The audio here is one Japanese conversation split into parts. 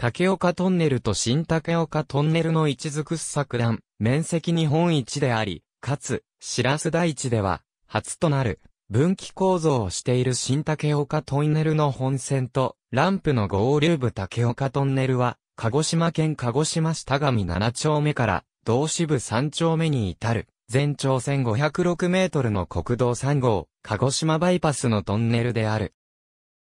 竹岡トンネルと新竹岡トンネルの位置づく作段、面積日本一であり、かつ、白洲台地では、初となる、分岐構造をしている新竹岡トンネルの本線と、ランプの合流部竹岡トンネルは、鹿児島県鹿児島市田上7丁目から、同支部3丁目に至る、全長1506メートルの国道3号、鹿児島バイパスのトンネルである。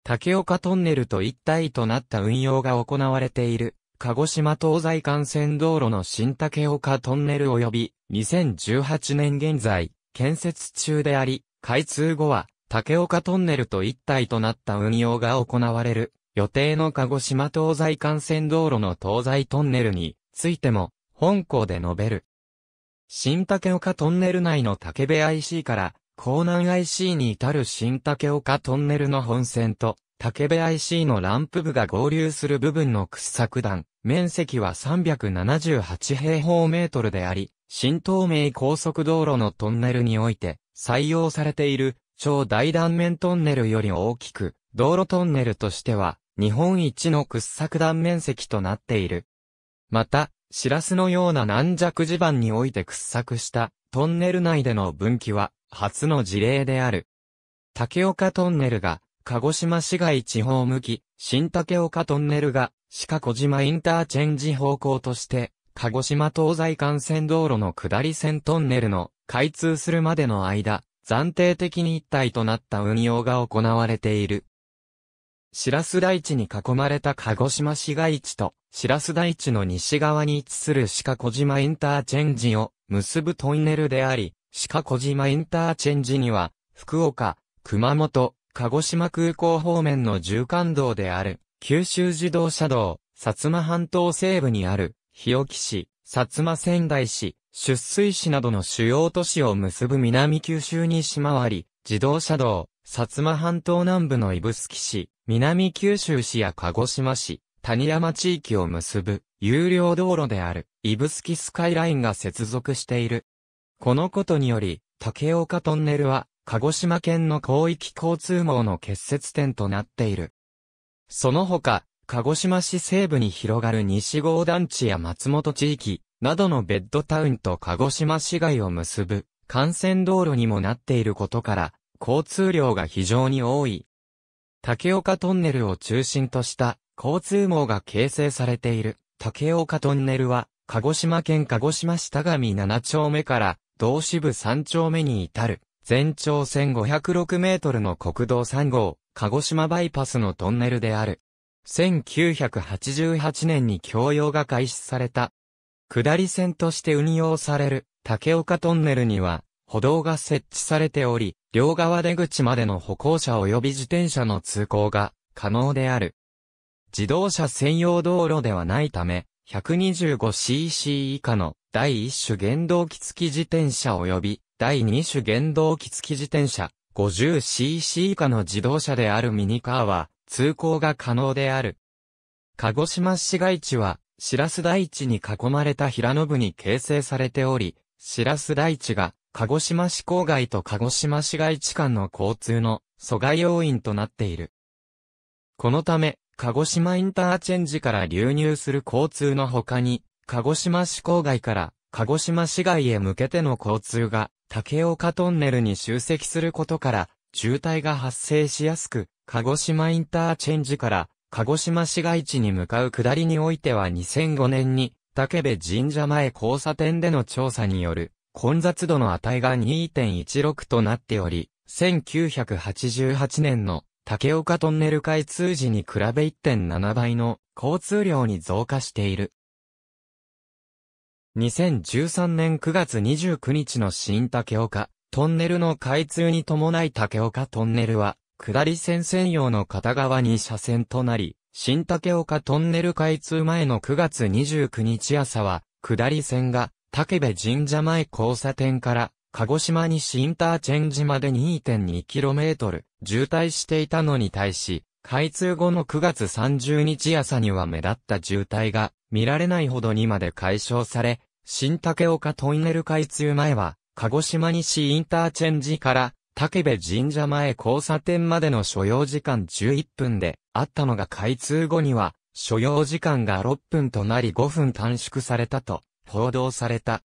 竹岡トンネルと一体となった運用が行われている、鹿児島東西幹線道路の新竹岡トンネル及び、2018年現在、建設中であり、開通後は、竹岡トンネルと一体となった運用が行われる、予定の鹿児島東西幹線道路の東西トンネルについても、本校で述べる。新竹岡トンネル内の竹部 IC から江南 IC に至る新竹岡トンネルの本線と、竹部 IC のランプ部が合流する部分の掘削段、面積は378平方メートルであり、新東名高速道路のトンネルにおいて、採用されている、超大断面トンネルより大きく、道路トンネルとしては、日本一の掘削断面積となっている。また、シラスのような軟弱地盤において掘削したトンネル内での分岐は、初の事例である。竹岡トンネルが、鹿児島市街地方向き、新竹岡トンネルが、鹿児島インターチェンジ方向として、鹿児島東西幹線道路の下り線トンネルの開通するまでの間、暫定的に一体となった運用が行われている。白洲台地に囲まれた鹿児島市街地と白洲台地の西側に位置する鹿児島インターチェンジを結ぶトンネルであり、鹿小島インターチェンジには、福岡、熊本、鹿児島空港方面の縦貫道である、九州自動車道、薩摩半島西部にある、日置市、薩摩仙台市、出水市などの主要都市を結ぶ南九州にまわり、自動車道、薩摩半島南部の指宿市、南九州市や鹿児島市、谷山地域を結ぶ、有料道路である、指宿スカイラインが接続している。このことにより、竹岡トンネルは、鹿児島県の広域交通網の結節点となっている。その他、鹿児島市西部に広がる西郷団地や松本地域などのベッドタウンと鹿児島市街を結ぶ幹線道路にもなっていることから、交通量が非常に多い。竹岡トンネルを中心とした交通網が形成されている竹岡トンネルは、鹿児島県鹿児島市田上7丁目から道支部三丁目に至る、全長1506メートルの国道3号、鹿児島バイパスのトンネルである。1988年に供用が開始された。下り線として運用される竹岡トンネルには歩道が設置されており、両側出口までの歩行者及び自転車の通行が可能である。自動車専用道路ではないため、125cc 以下の第1種原動機付き自転車及び第2種原動機付き自転車 50cc 以下の自動車であるミニカーは通行が可能である。鹿児島市街地は白ス台地に囲まれた平野部に形成されており、白ス台地が鹿児島市郊外と鹿児島市街地間の交通の阻害要因となっている。このため、鹿児島インターチェンジから流入する交通の他に、鹿児島市郊外から鹿児島市外へ向けての交通が竹岡トンネルに集積することから渋滞が発生しやすく、鹿児島インターチェンジから鹿児島市街地に向かう下りにおいては2005年に竹部神社前交差点での調査による混雑度の値が2.16となっており、1988年の竹岡トンネル開通時に比べ1.7倍の交通量に増加している。2013年9月29日の新竹岡、トンネルの開通に伴い竹岡トンネルは、下り線専用の片側に車線となり、新竹岡トンネル開通前の9月29日朝は、下り線が、竹部神社前交差点から、鹿児島西インターチェンジまで 2.2km、渋滞していたのに対し、開通後の9月30日朝には目立った渋滞が見られないほどにまで解消され、新竹岡トンネル開通前は、鹿児島西インターチェンジから、竹部神社前交差点までの所要時間11分で、あったのが開通後には、所要時間が6分となり5分短縮されたと、報道された。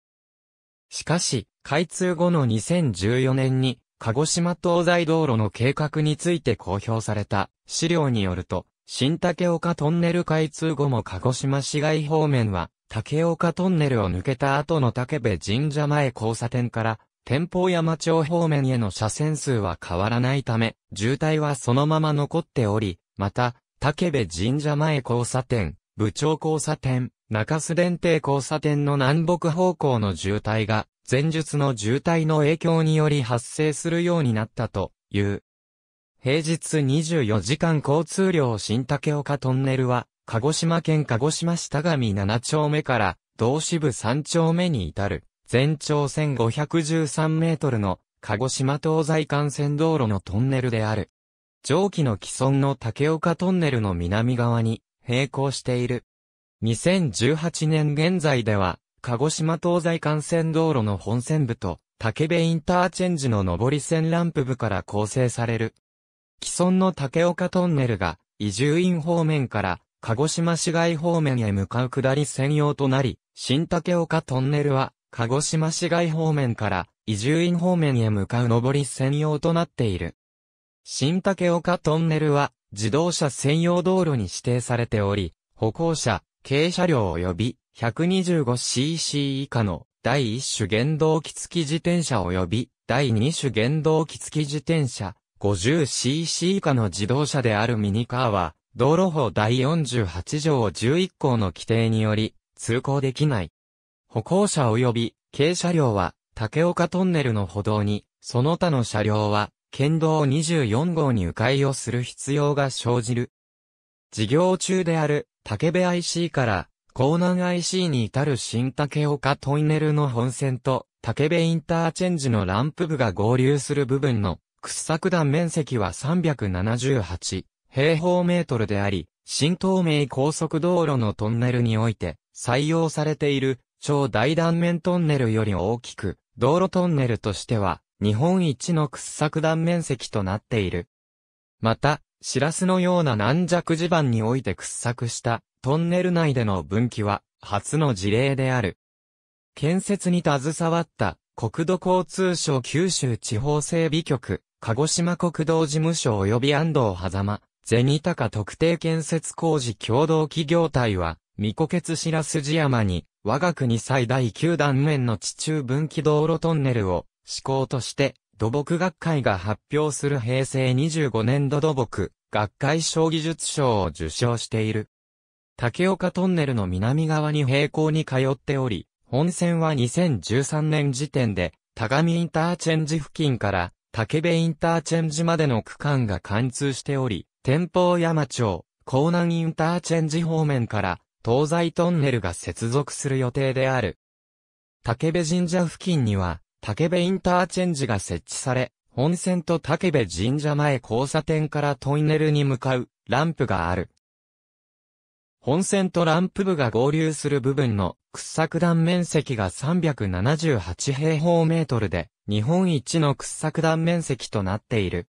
しかし、開通後の2014年に、鹿児島東西道路の計画について公表された資料によると、新竹岡トンネル開通後も鹿児島市街方面は、竹岡トンネルを抜けた後の竹部神社前交差点から、天保山町方面への車線数は変わらないため、渋滞はそのまま残っており、また、竹部神社前交差点、部長交差点、中洲電停交差点の南北方向の渋滞が、前述の渋滞の影響により発生するようになったという。平日24時間交通量新竹岡トンネルは、鹿児島県鹿児島市田上7丁目から道支部3丁目に至る、全長1513メートルの鹿児島東西幹線道路のトンネルである。上記の既存の竹岡トンネルの南側に並行している。2018年現在では、鹿児島東西幹線道路の本線部と竹部インターチェンジの上り線ランプ部から構成される。既存の竹岡トンネルが、移住院方面から鹿児島市街方面へ向かう下り専用となり、新竹岡トンネルは、鹿児島市街方面から、移住院方面へ向かう上り専用となっている。新竹岡トンネルは、自動車専用道路に指定されており、歩行者、軽車両及び 125cc 以下の第1種原動機付き自転車及び第2種原動機付き自転車 50cc 以下の自動車であるミニカーは道路法第48条11項の規定により、通行できない。歩行者及び軽車両は、竹岡トンネルの歩道に、その他の車両は、県道24号に迂回をする必要が生じる。事業中である竹部 IC から江南 IC に至る新竹岡トンネルの本線と竹部インターチェンジのランプ部が合流する部分の掘削段面積は378平方メートルであり、新東名高速道路のトンネルにおいて採用されている超大断面トンネルより大きく、道路トンネルとしては日本一の掘削断面積となっている。また、シラスのような軟弱地盤において掘削したトンネル内での分岐は初の事例である。建設に携わった国土交通省九州地方整備局、鹿児島国道事務所及び安藤狭間、銭高特定建設工事共同企業体は、未固結白筋山に、我が国最大9段面の地中分岐道路トンネルを、施行として、土木学会が発表する平成25年度土木、学会小技術賞を受賞している。竹岡トンネルの南側に平行に通っており、本線は2013年時点で、田上インターチェンジ付近から、竹部インターチェンジまでの区間が貫通しており、天保山町、江南インターチェンジ方面から、東西トンネルが接続する予定である。武部神社付近には、武部インターチェンジが設置され、本線と武部神社前交差点からトンネルに向かう、ランプがある。本線とランプ部が合流する部分の掘削断面積が378平方メートルで、日本一の掘削断面積となっている。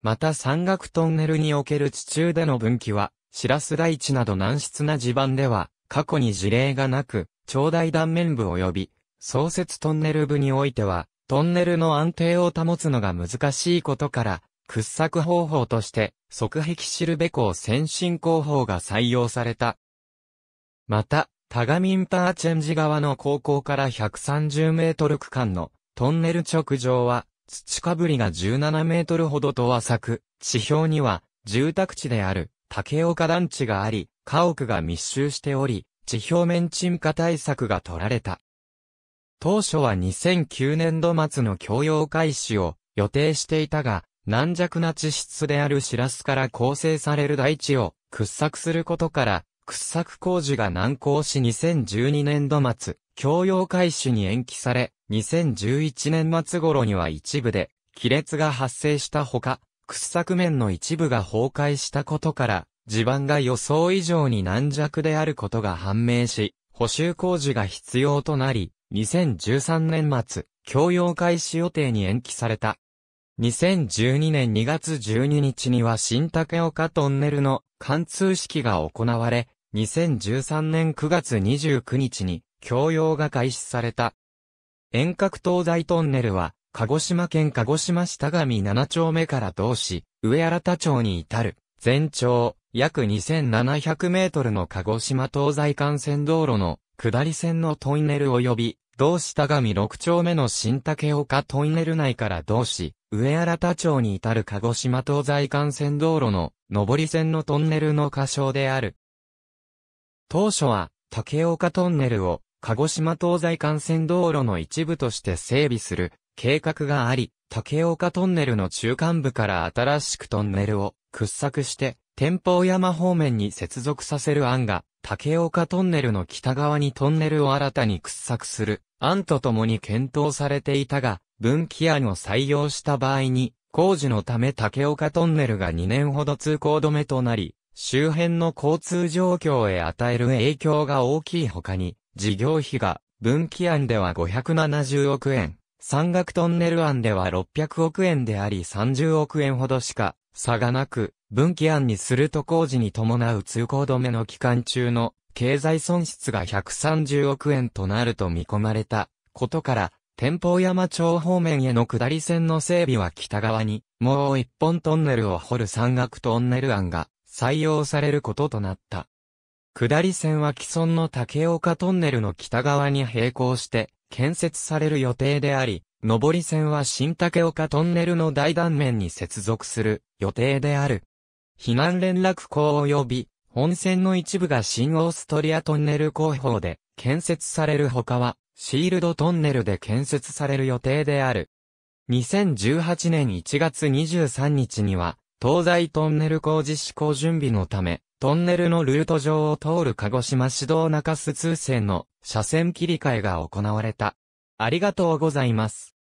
また山岳トンネルにおける地中での分岐は、白ス大地など難質な地盤では、過去に事例がなく、長大断面部及び、創設トンネル部においては、トンネルの安定を保つのが難しいことから、掘削方法として、側壁シルベ港先進工法が採用された。また、タガミンパーチェンジ側の高校から130メートル区間のトンネル直上は、土かぶりが17メートルほどと浅く、地表には住宅地である竹岡団地があり、家屋が密集しており、地表面沈下対策が取られた。当初は2009年度末の供用開始を予定していたが、軟弱な地質であるシラスから構成される大地を掘削することから、掘削工事が難航し2012年度末、供用開始に延期され、2011年末頃には一部で亀裂が発生したほか、掘削面の一部が崩壊したことから、地盤が予想以上に軟弱であることが判明し、補修工事が必要となり、2013年末、共用開始予定に延期された。2012年2月12日には新竹岡トンネルの貫通式が行われ、2013年9月29日に共用が開始された。遠隔東西トンネルは、鹿児島県鹿児島市田上7丁目から同市、上新田町に至る、全長、約2700メートルの鹿児島東西幹線道路の、下り線のトンネル及び、同市田上6丁目の新竹岡トンネル内から同市、上新田町に至る鹿児島東西幹線道路の、上り線のトンネルの仮称である。当初は、竹岡トンネルを、鹿児島東西幹線道路の一部として整備する計画があり、竹岡トンネルの中間部から新しくトンネルを掘削して、天保山方面に接続させる案が、竹岡トンネルの北側にトンネルを新たに掘削する案とともに検討されていたが、分岐案を採用した場合に、工事のため竹岡トンネルが2年ほど通行止めとなり、周辺の交通状況へ与える影響が大きい他に、事業費が、分岐案では570億円、山岳トンネル案では600億円であり30億円ほどしか差がなく、分岐案にすると工事に伴う通行止めの期間中の経済損失が130億円となると見込まれたことから、天保山町方面への下り線の整備は北側に、もう一本トンネルを掘る山岳トンネル案が採用されることとなった。下り線は既存の竹岡トンネルの北側に並行して建設される予定であり、上り線は新竹岡トンネルの大断面に接続する予定である。避難連絡港及び本線の一部が新オーストリアトンネル広報で建設される他はシールドトンネルで建設される予定である。2018年1月23日には東西トンネル工事施行準備のためトンネルのルート上を通る鹿児島市道中洲通線の車線切り替えが行われた。ありがとうございます。